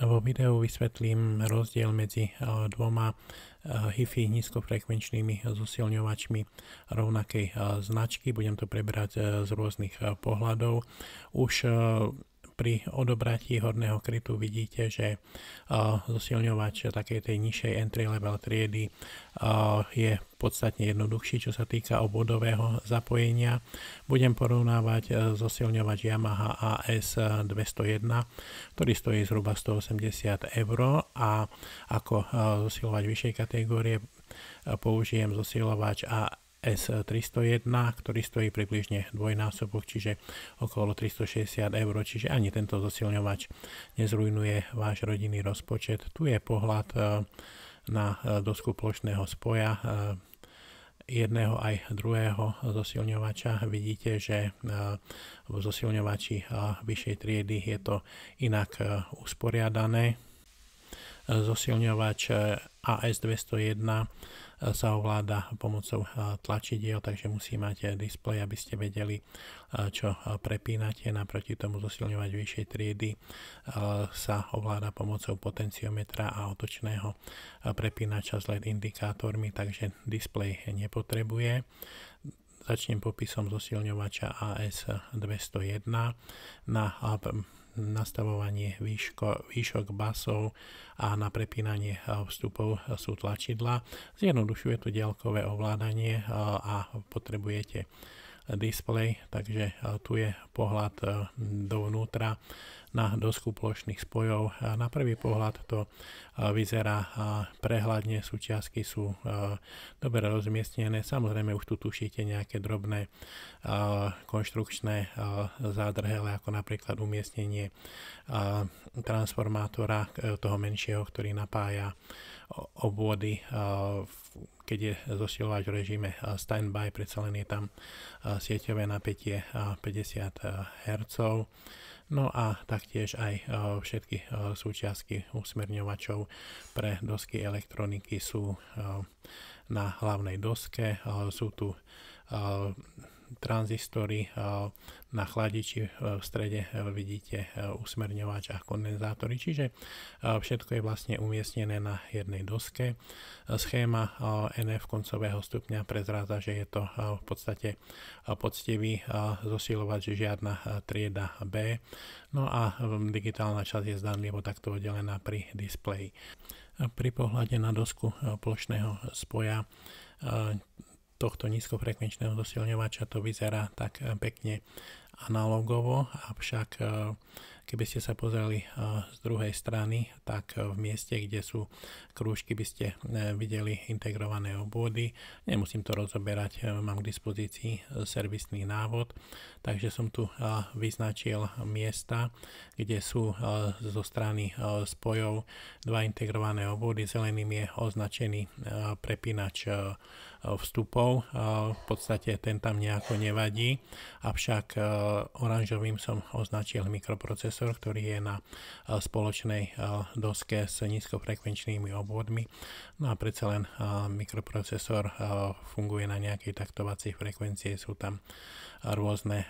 Vo videu vysvetlím rozdiel medzi eh, dvoma eh, HIFI nízkofrekvenčnými zosilňovačmi rovnakej eh, značky. Budem to prebrať z rôznych pohľadov. Už pri odobratí horného krytu vidíte, že zosilňovač takej tej nižšej entry level triedy je podstatne jednoduchší, čo sa týka obvodového zapojenia. Budem porovnávať e, zosilňovač Yamaha AS201, ktorý stojí zhruba 180 eur a ako e, zosilovať vyššej kategórie e, použijem zosilovač AS s301, ktorý stojí približne dvojnásobok, čiže okolo 360 eur, čiže ani tento zosilňovač nezrujnuje váš rodinný rozpočet. Tu je pohľad e, na e, dosku plošného spoja e, jedného aj druhého zosilňovača. Vidíte, že v zosilňovači vyššej triedy je to inak usporiadané. Zosilňovač AS201 sa ovláda pomocou tlačidiel, takže musí mať e, displej, aby ste vedeli, e, čo e, prepínate. Naproti tomu zosilňovať vyššej triedy sa ovláda pomocou potenciometra a otočného prepínača s LED indikátormi, takže displej nepotrebuje začnem popisom zosilňovača AS201 na nastavovanie výško, výšok basov a na prepínanie e, vstupov e, sú tlačidla. Zjednodušuje to diaľkové ovládanie e, a potrebujete display, takže e, tu je pohľad e, dovnútra na dosku plošných spojov. Na prvý pohľad to e, vyzerá prehľadne, súčiastky sú dobre rozmiestnené. Samozrejme už tu tušíte nejaké drobné konštrukčné zádrhele, ako napríklad umiestnenie transformátora toho menšieho, ktorý napája obvody v keď je zosilovať v režime standby, predsa len je tam sieťové napätie 50 Hz. No a taktiež aj všetky súčiastky usmerňovačov pre dosky elektroniky sú na hlavnej doske. Sú tu tranzistory. Eh, na chladiči eh, v strede eh, vidíte usmerňovač a kondenzátory, čiže všetko je vlastne umiestnené na jednej doske. Schéma NF koncového stupňa prezráza, že je to v podstate poctivý zosilovač žiadna trieda B. No a mm, digitálna časť je zdanlivo takto oddelená pri displeji. Pri pohľade na dosku plošného spoja tohto nízkofrekvenčného zosilňovača to vyzerá tak eh, pekne analogovo, avšak eh, keby ste sa pozreli eh, z druhej strany, tak v mieste, kde sú krúžky, by ste videli integrované obvody. Nemusím to rozoberať, mám k dispozícii servisný návod, takže som tu vyznačil miesta, kde sú zo strany spojov dva integrované obvody. Zeleným je označený prepínač Eh, vstupov. Eh, v podstate ten tam nejako nevadí, avšak eh, oranžovým som označil mikroprocesor, ktorý je na spoločnej doske s nízkofrekvenčnými obvodmi. No a predsa len mikroprocesor funguje na nejakej taktovacej frekvencie, sú tam rôzne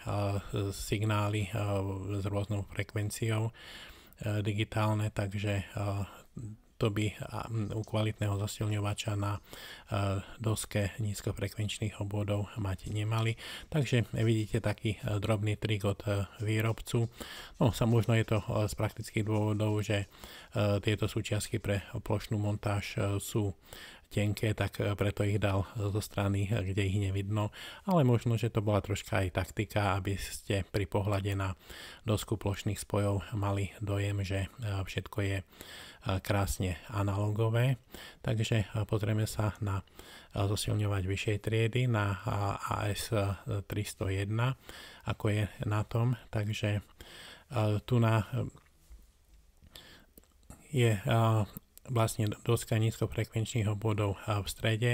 signály s rôznou frekvenciou digitálne, takže doby mm, u kvalitného zasilňovača na e, doske nízkofrekvenčných obvodov mať nemali. Takže vidíte taký e, drobný trik od e, výrobcu. No sa možno je to z praktických dôvodov, že tieto súčiastky pre plošnú montáž sú tenké, tak eh, preto ich dal eh, zo strany, eh, kde ich nevidno. Ale možno, že to bola troška aj taktika, aby ste pri pohľade na dosku plošných spojov mali dojem, že všetko je krásne analogové. Takže pozrieme sa na zosilňovať vyššej triedy na AS301, ako je na tom. Takže tu na je vlastne doska nízkofrekvenčných obvodov v strede.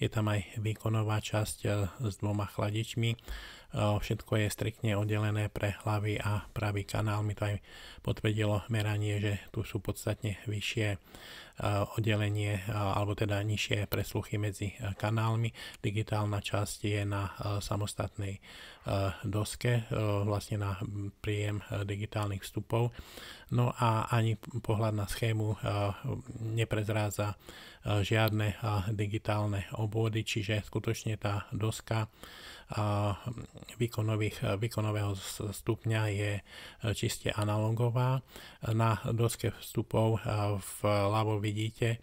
Je tam aj výkonová časť e, s dvoma chladičmi. E, všetko je striktne oddelené pre hlavy a pravý kanál. Mi to aj potvrdilo meranie, že tu sú podstatne vyššie oddelenie alebo teda nižšie presluchy medzi kanálmi. Digitálna časť je na samostatnej doske, vlastne na príjem digitálnych vstupov. No a ani pohľad na schému neprezrádza žiadne digitálne obvody, čiže skutočne tá doska výkonového stupňa je e, čiste analogová. Na doske vstupov v ľavových vidíte e,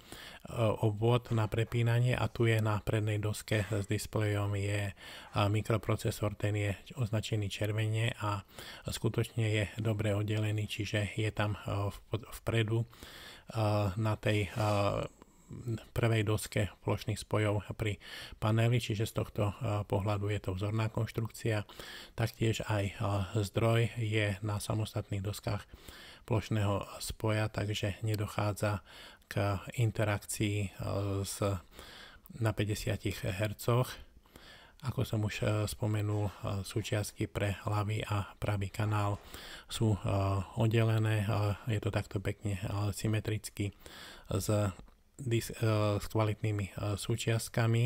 obvod na prepínanie a tu je na prednej doske s displejom je e, mikroprocesor, ten je označený červene a skutočne je dobre oddelený, čiže je tam e, vpredu na tej prvej doske plošných spojov pri paneli, čiže z tohto eh, pohľadu je to vzorná konštrukcia. Taktiež aj eh, zdroj je na samostatných doskách plošného spoja, takže nedochádza k interakcii eh, s, na 50 Hz. Ako som už spomenul, súčiastky pre ľavý a pravý kanál sú oddelené, je to takto pekne symetricky s Eh, s kvalitnými eh, súčiastkami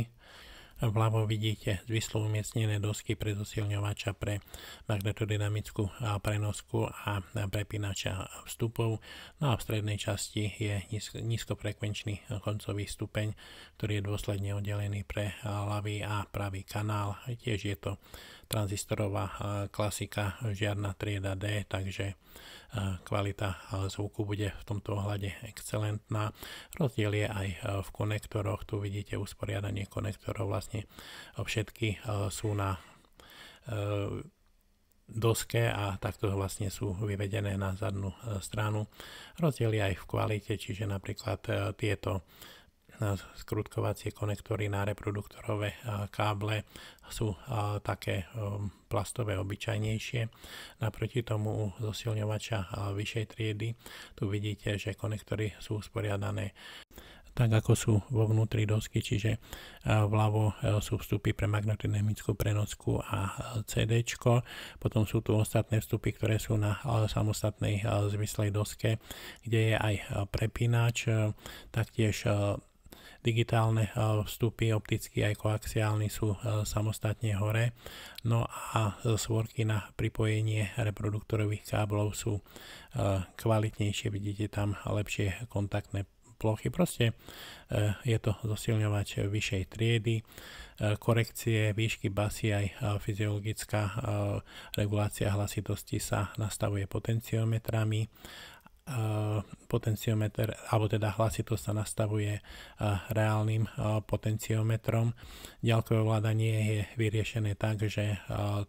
Vľavo vidíte zvislo umiestnené dosky pre zosilňovača pre magnetodynamickú prenosku a prepínača vstupov. No a v strednej časti je nízkofrekvenčný koncový stupeň, ktorý je dôsledne oddelený pre ľavý a pravý kanál. Tiež je to tranzistorová klasika, žiadna trieda D, takže kvalita zvuku bude v tomto ohľade excelentná. Rozdiel je aj v konektoroch, tu vidíte usporiadanie konektorov vlastne vlastne všetky eh, sú na eh, doske a takto vlastne sú vyvedené na zadnú eh, stranu. Rozdiel aj v kvalite, čiže napríklad tieto skrutkovacie konektory na reproduktorové káble sú také plastové obyčajnejšie. Naproti tomu u zosilňovača vyššej triedy tu vidíte, že konektory sú usporiadané tak ako sú vo vnútri dosky, čiže e, vľavo e, sú vstupy pre magnetodynamickú prenosku a e, CD. Potom sú tu ostatné vstupy, ktoré sú na samostatnej zvislej doske, kde je aj prepínač, taktiež digitálne vstupy optický aj koaxiálny sú samostatne hore. No a svorky na pripojenie reproduktorových káblov sú kvalitnejšie, vidíte tam lepšie kontaktné plochy. Proste e, je to zosilňovač vyššej triedy, e, korekcie výšky basy aj e, fyziologická regulácia hlasitosti sa nastavuje potenciometrami potenciometer, alebo teda hlasitosť sa nastavuje reálnym potenciometrom. Ďalkové ovládanie je vyriešené tak, že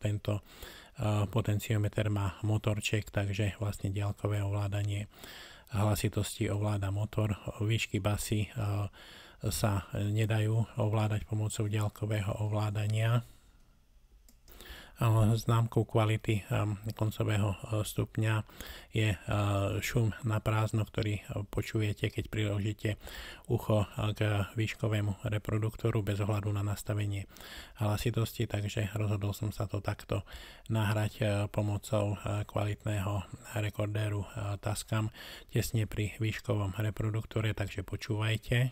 tento potenciometer má motorček, takže vlastne ďalkové ovládanie hlasitosti ovláda motor, výšky basy e, sa nedajú ovládať pomocou ďalkového ovládania. Známkou kvality ehm, koncového e, stupňa je e, šum na prázdno, ktorý e, počujete, keď priložíte ucho k výškovému reproduktoru bez ohľadu na nastavenie hlasitosti, takže rozhodol som sa to takto nahrať pomocou kvalitného rekordéru Tascam tesne pri výškovom reproduktore, takže počúvajte.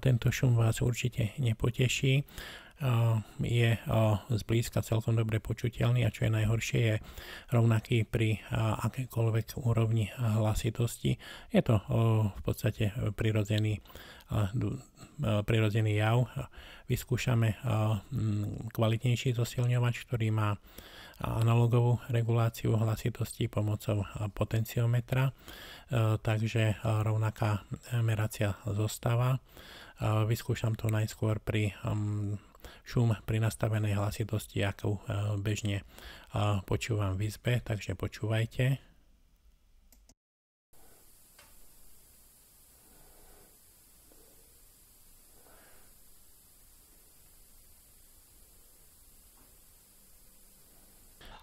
Tento šum vás určite nepoteší je zblízka celkom dobre počuteľný a čo je najhoršie je rovnaký pri akékoľvek úrovni hlasitosti. Je to v podstate prirodzený, prirodzený jav. Vyskúšame kvalitnejší zosilňovač, ktorý má analogovú reguláciu hlasitosti pomocou potenciometra, e, takže e, rovnaká meracia zostáva. E, vyskúšam to najskôr pri šum pri nastavenej hlasitosti, akú bežne počúvam v izbe, takže počúvajte.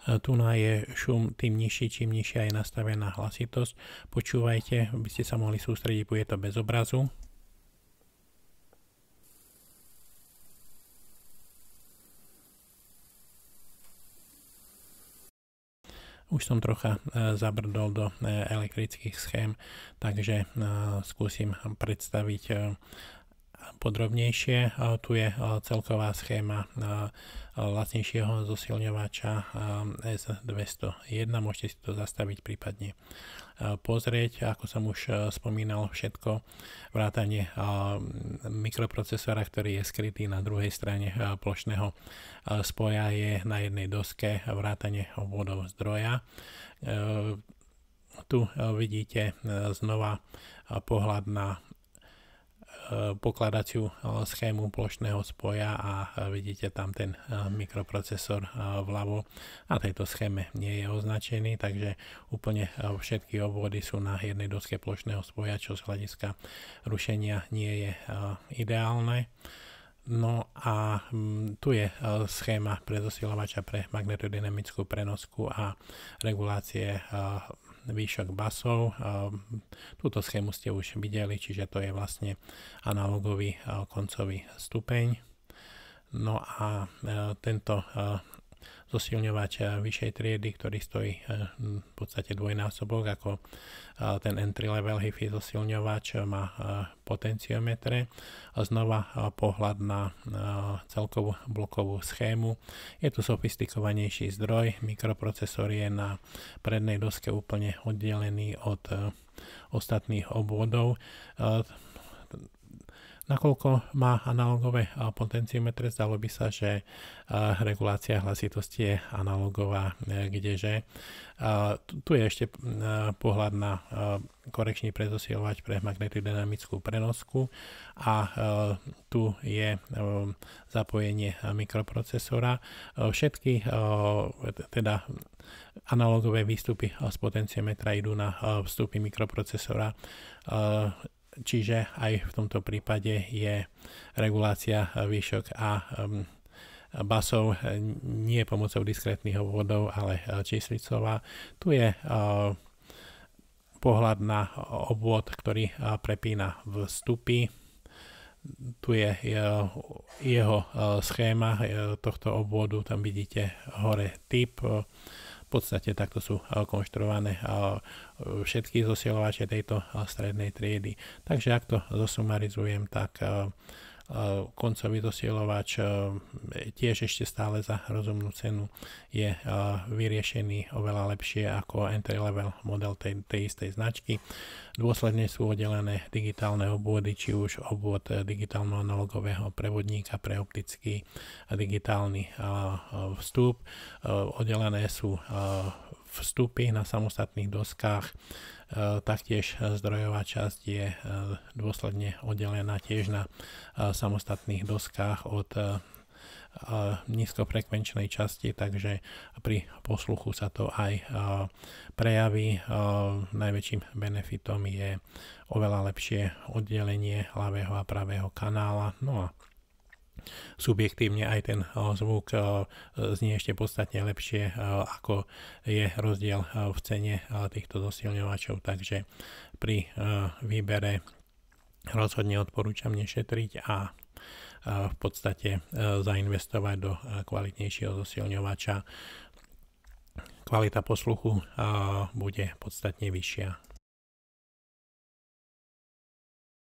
Tu na je šum tým nižší, čím nižšia je nastavená hlasitosť. Počúvajte, by ste sa mohli sústrediť, bude to bez obrazu. už som trocha e, zabrdol do e, elektrických schém, takže e, skúsim predstaviť podrobnejšie. Tu je celková schéma lacnejšieho zosilňovača S201. Môžete si to zastaviť prípadne pozrieť. Ako som už spomínal, všetko vrátanie mikroprocesora, ktorý je skrytý na druhej strane plošného spoja je na jednej doske vrátanie obvodov zdroja e, tu vidíte e, znova pohľad na Eh, pokladaciu eh, schému plošného spoja a eh, vidíte tam ten mikroprocesor vľavo na tejto schéme nie je označený, takže úplne všetky obvody sú na jednej doske plošného spoja, čo z hľadiska rušenia nie je ideálne. No a mm, tu je schéma pre zosilovača pre magnetodynamickú prenosku a regulácie výšok basov. Túto schému ste už videli, čiže to je vlastne analogový koncový stupeň. No a e, tento e, zosilňovať eh, vyššej triedy, ktorý stojí eh, v podstate dvojnásobok ako eh, ten entry level HIFI zosilňovač má potenciometre a znova pohľad na celkovú blokovú schému. Je tu sofistikovanejší zdroj, mikroprocesor je na prednej doske úplne oddelený od ostatných obvodov Nakoľko má analogové potenciometre, zdalo by sa, že regulácia hlasitosti je analogová, e, kdeže tu je ešte e, pohľad na e, korekčný predosilovač pre magnetodynamickú prenosku a tu je zapojenie mikroprocesora. Všetky teda analogové výstupy z potenciometra idú na vstupy mikroprocesora Čiže aj v tomto prípade je regulácia výšok a um, basov eh, nie pomocou diskrétnych obvodov, ale eh, číslicová. Tu je uh, pohľad na obvod, ktorý uh, prepína vstupy. Tu je uh, jeho schéma tohto obvodu, tam vidíte hore typ, podstate takto sú eh, konštruované eh, všetky zosielovače tejto eh, strednej triedy. Takže ak to zosumarizujem, tak Eh, koncový dosielovač eh, tiež ešte stále za rozumnú cenu je eh, vyriešený oveľa lepšie ako entry level model tej, tej istej značky. Dôsledne sú oddelené digitálne obvody, či už obvod digitálno-analogového prevodníka pre optický digitálny vstup. Oddelené sú vstupy na samostatných doskách. E, taktiež zdrojová časť je e, dôsledne oddelená tiež na e, samostatných doskách od nízkofrekvenčnej časti, takže pri posluchu sa to aj prejaví. Najväčším benefitom je oveľa lepšie oddelenie ľavého a pravého kanála. No a subjektívne aj ten eh, zvuk eh, znie ešte podstatne lepšie, eh, ako je rozdiel v cene týchto zosilňovačov. Takže pri výbere rozhodne odporúčam nešetriť a v podstate zainvestovať do kvalitnejšieho zosilňovača. Kvalita posluchu bude podstatne vyššia.